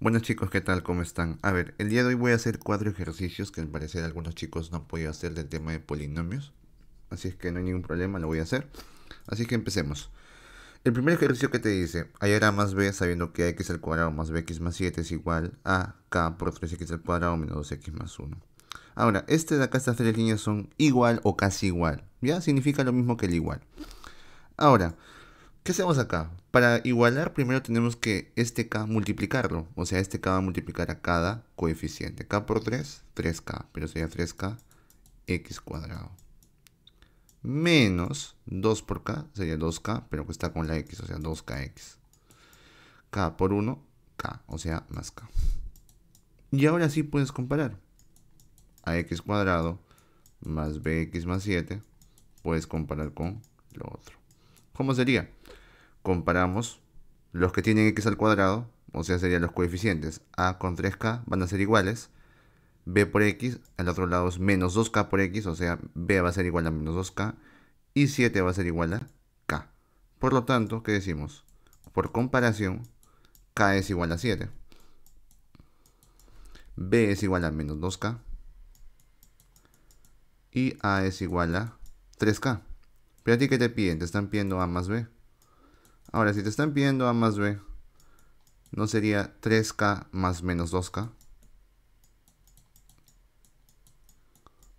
Bueno chicos, ¿qué tal? ¿Cómo están? A ver, el día de hoy voy a hacer cuatro ejercicios que al parecer algunos chicos no han podido hacer del tema de polinomios. Así es que no hay ningún problema, lo voy a hacer. Así que empecemos. El primer ejercicio que te dice, hallar a más b sabiendo que x al cuadrado más bx más 7 es igual a k por 3x al cuadrado menos 2x más 1. Ahora, este de acá, estas tres líneas son igual o casi igual. Ya significa lo mismo que el igual. Ahora, ¿Qué hacemos acá? Para igualar primero tenemos que este k multiplicarlo. O sea, este k va a multiplicar a cada coeficiente. k por 3, 3k. Pero sería 3k x cuadrado. Menos 2 por k, sería 2k, pero que pues está con la x, o sea, 2kx. k por 1, k, o sea, más k. Y ahora sí puedes comparar a x cuadrado más bx más 7. Puedes comparar con lo otro. ¿Cómo sería? comparamos, los que tienen x al cuadrado, o sea, serían los coeficientes a con 3k, van a ser iguales. b por x, al otro lado es menos 2k por x, o sea, b va a ser igual a menos 2k, y 7 va a ser igual a k. Por lo tanto, ¿qué decimos? Por comparación, k es igual a 7. b es igual a menos 2k. Y a es igual a 3k. Pero a ti que te piden, te están pidiendo a más b. Ahora, si te están pidiendo A más B, ¿no sería 3K más menos 2K?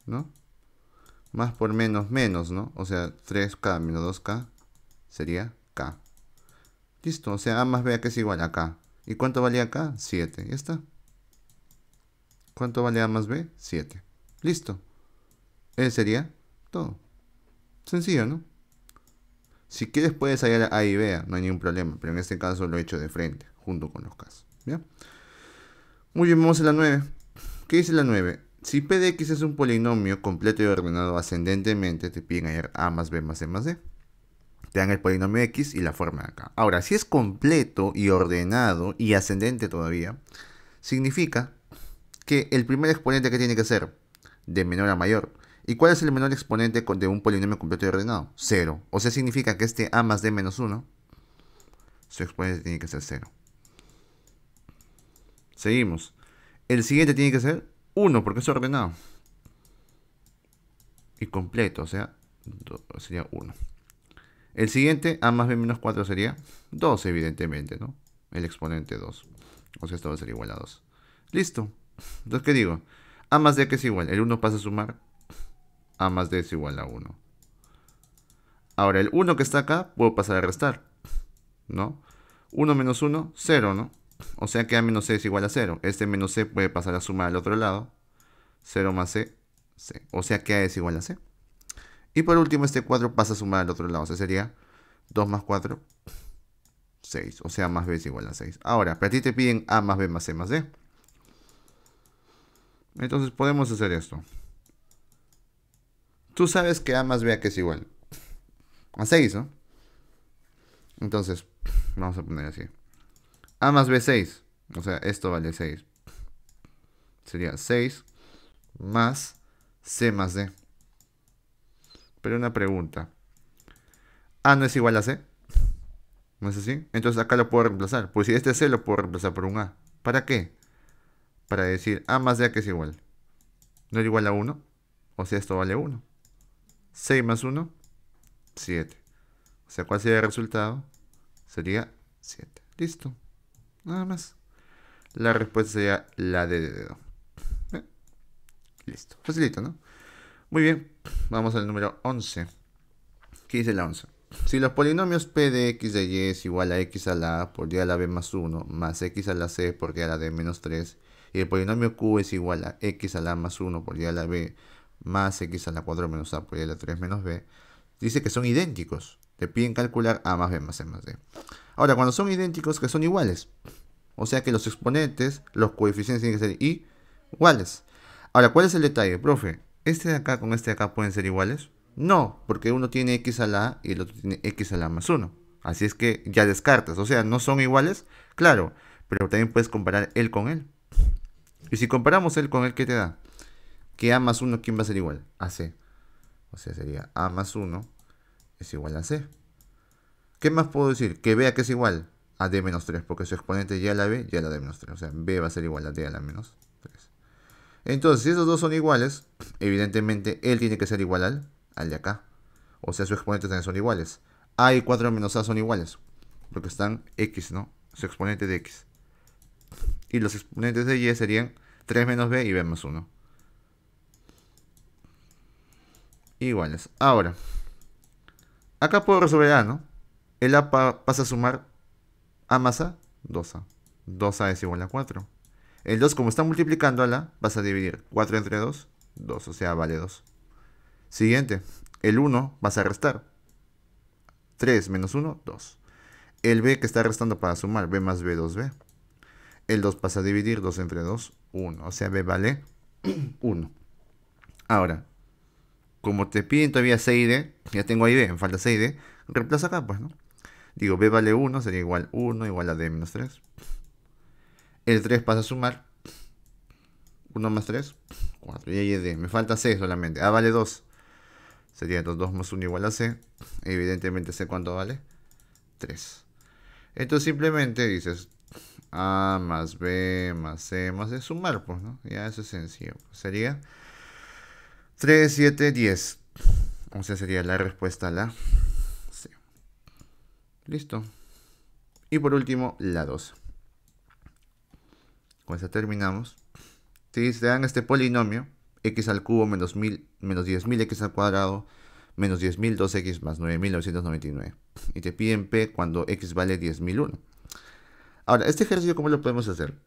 ¿No? Más por menos menos, ¿no? O sea, 3K menos 2K sería K. Listo, o sea, A más B a es igual a K. ¿Y cuánto valía K? 7, ya está. ¿Cuánto vale A más B? 7. Listo. Ese sería todo. Sencillo, ¿no? Si quieres puedes hallar A y B, no hay ningún problema, pero en este caso lo he hecho de frente, junto con los casos. Muy bien, vamos a la 9. ¿Qué dice la 9? Si p de x es un polinomio completo y ordenado ascendentemente, te piden hallar a más b más c más d. Te dan el polinomio x y la forma de acá. Ahora, si es completo y ordenado y ascendente todavía, significa que el primer exponente que tiene que ser de menor a mayor ¿Y cuál es el menor exponente de un polinomio completo y ordenado? 0. O sea, significa que este a más d menos 1, su exponente tiene que ser 0. Seguimos. El siguiente tiene que ser 1, porque es ordenado. Y completo, o sea, sería 1. El siguiente, a más b menos 4 sería 2, evidentemente, ¿no? El exponente 2. O sea, esto va a ser igual a 2. Listo. Entonces, ¿qué digo? A más d que es igual. El 1 pasa a sumar a más d es igual a 1. Ahora, el 1 que está acá, puedo pasar a restar, ¿no? 1 menos 1, 0, ¿no? O sea que a menos c es igual a 0. Este menos c puede pasar a sumar al otro lado. 0 más c, c. O sea que a es igual a c. Y por último, este 4 pasa a sumar al otro lado. O sea, sería 2 más 4, 6. O sea, más b es igual a 6. Ahora, para ti te piden a más b más c más d. Entonces podemos hacer esto. Tú sabes que A más B a que es igual a 6, ¿no? Entonces, vamos a poner así. A más B 6. O sea, esto vale 6. Sería 6 más C más D. Pero una pregunta. A no es igual a C. ¿No es así? Entonces acá lo puedo reemplazar. Pues si este C lo puedo reemplazar por un A. ¿Para qué? Para decir A más D que es igual. ¿No es igual a 1? O sea, esto vale 1. 6 más 1, 7. O sea, ¿cuál sería el resultado? Sería 7. Listo. Nada más. La respuesta sería la de dedo. ¿Eh? Listo. Facilito, ¿no? Muy bien. Vamos al número 11. ¿Qué dice la 11? Si los polinomios p de x de y es igual a x a la a por y a la b más 1 más x a la c por y a la d menos 3 y el polinomio q es igual a x a la a más 1 por y a la b más x a la 4 menos a por y a la 3 menos b, dice que son idénticos. Te piden calcular a más b más c más d. Ahora, cuando son idénticos, que son iguales. O sea que los exponentes, los coeficientes tienen que ser iguales. Ahora, ¿cuál es el detalle, profe? ¿Este de acá con este de acá pueden ser iguales? No, porque uno tiene x a la a y el otro tiene x a la más 1. Así es que ya descartas. O sea, ¿no son iguales? Claro, pero también puedes comparar él con él. Y si comparamos él con él, ¿qué te da? que A más 1, ¿quién va a ser igual? A C. O sea, sería A más 1 es igual a C. ¿Qué más puedo decir? Que B a que es igual a D menos 3, porque su exponente ya la B, ya la D menos 3. O sea, B va a ser igual a D a la menos 3. Entonces, si esos dos son iguales, evidentemente él tiene que ser igual al, al de acá. O sea, sus exponentes también son iguales. A y 4 menos A son iguales, porque están X, ¿no? Su exponente de X. Y los exponentes de Y serían 3 menos B y B más 1. iguales. Ahora, acá puedo resolver A, ¿no? El A pasa a sumar A más A, 2A. 2A es igual a 4. El 2, como está multiplicando a la, vas a dividir 4 entre 2, 2, o sea, vale 2. Siguiente, el 1 vas a restar. 3 menos 1, 2. El B que está restando para sumar, B más B, 2B. El 2 pasa a dividir 2 entre 2, 1. O sea, B vale 1. Ahora, como te piden todavía 6D, ya tengo ahí B, me falta 6D, reemplaza acá, pues, ¿no? Digo, B vale 1, sería igual 1, igual a D menos 3. El 3 pasa a sumar. 1 más 3, 4. Y ahí es D. Me falta C solamente. A vale 2. Sería 2, 2 más 1 igual a C. Evidentemente sé cuánto vale. 3. Entonces simplemente dices A más B más C más D. Sumar, pues, ¿no? Ya eso es sencillo. Pues, sería 3, 7, 10. O sea, sería la respuesta a la C. Listo. Y por último, la 2. Con esa terminamos. Si se dan este polinomio, x al cubo menos, 10.000x al cuadrado menos 10.000 2x más 9.999. Y te piden p cuando x vale 10.001. Ahora, este ejercicio, ¿cómo lo podemos hacer?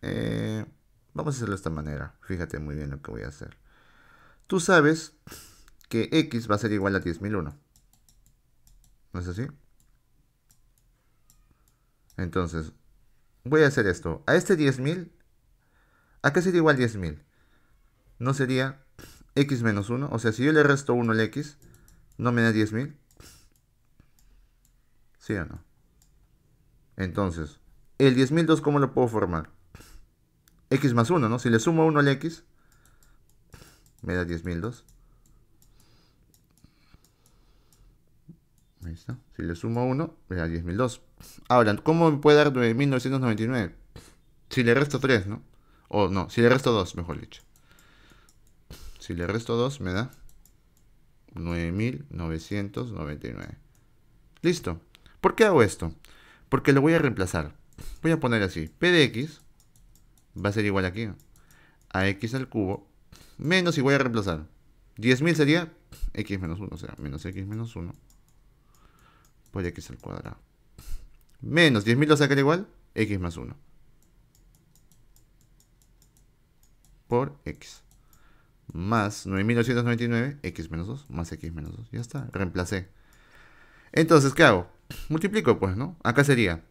Eh, vamos a hacerlo de esta manera. Fíjate muy bien lo que voy a hacer tú sabes que x va a ser igual a 10.001. ¿No es así? Entonces, voy a hacer esto. A este 10.000, ¿a qué sería igual 10.000? ¿No sería x menos 1? O sea, si yo le resto 1 al x, ¿no me da 10.000? ¿Sí o no? Entonces, el 10.002, ¿cómo lo puedo formar? x más 1, ¿no? Si le sumo 1 al x, me da 10.002. Ahí está. Si le sumo 1, me da 10.002. Ahora, ¿cómo me puede dar 9.999? Si le resto 3, ¿no? O no, si le resto 2, mejor dicho. Si le resto 2, me da 9.999. Listo. ¿Por qué hago esto? Porque lo voy a reemplazar. Voy a poner así. P de x va a ser igual aquí. A x al cubo menos y voy a reemplazar. 10.000 sería x menos 1, o sea, menos x menos 1 por x al cuadrado. Menos 10.000 lo sacaría igual, x más 1. Por x. Más 9.999, x menos 2, más x menos 2. Ya está, reemplacé. Entonces, ¿qué hago? Multiplico, pues, ¿no? Acá sería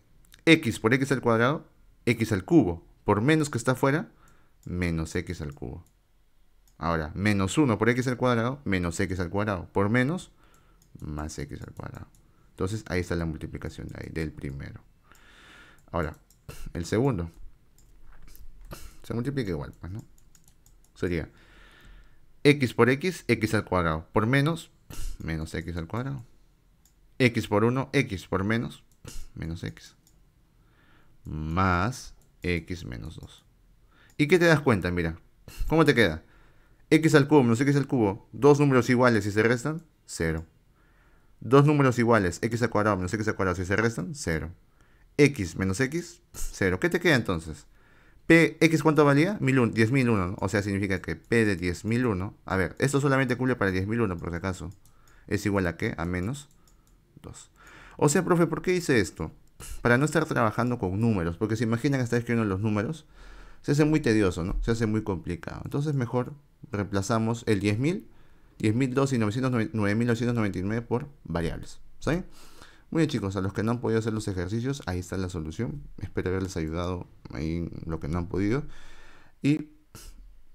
x por x al cuadrado, x al cubo, por menos que está afuera, menos x al cubo. Ahora, menos 1 por x al cuadrado, menos x al cuadrado por menos, más x al cuadrado. Entonces, ahí está la multiplicación de ahí, del primero. Ahora, el segundo. Se multiplica igual, pues, ¿no? Sería x por x, x al cuadrado por menos, menos x al cuadrado. x por 1, x por menos, menos x. Más x menos 2. ¿Y qué te das cuenta? Mira, ¿cómo te queda? x al cubo menos x al cubo, dos números iguales si se restan, 0. Dos números iguales, x al cuadrado menos x al cuadrado si se restan, 0. x menos x, 0. ¿Qué te queda entonces? P, ¿X cuánto valía? 10.001, o sea, significa que P de 10.001, a ver, esto solamente cumple para 10.001 por si acaso, es igual a qué? A menos 2. O sea, profe, ¿por qué hice esto? Para no estar trabajando con números, porque se imaginan que está escribiendo los números, se hace muy tedioso, ¿no? Se hace muy complicado. Entonces mejor reemplazamos el 10.000, 10.002 y 9.999 por variables. ¿Sí? Muy bien chicos, a los que no han podido hacer los ejercicios, ahí está la solución. Espero haberles ayudado ahí lo que no han podido. Y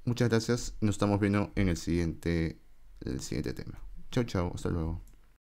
muchas gracias, nos estamos viendo en el siguiente, el siguiente tema. Chao, chao, hasta luego.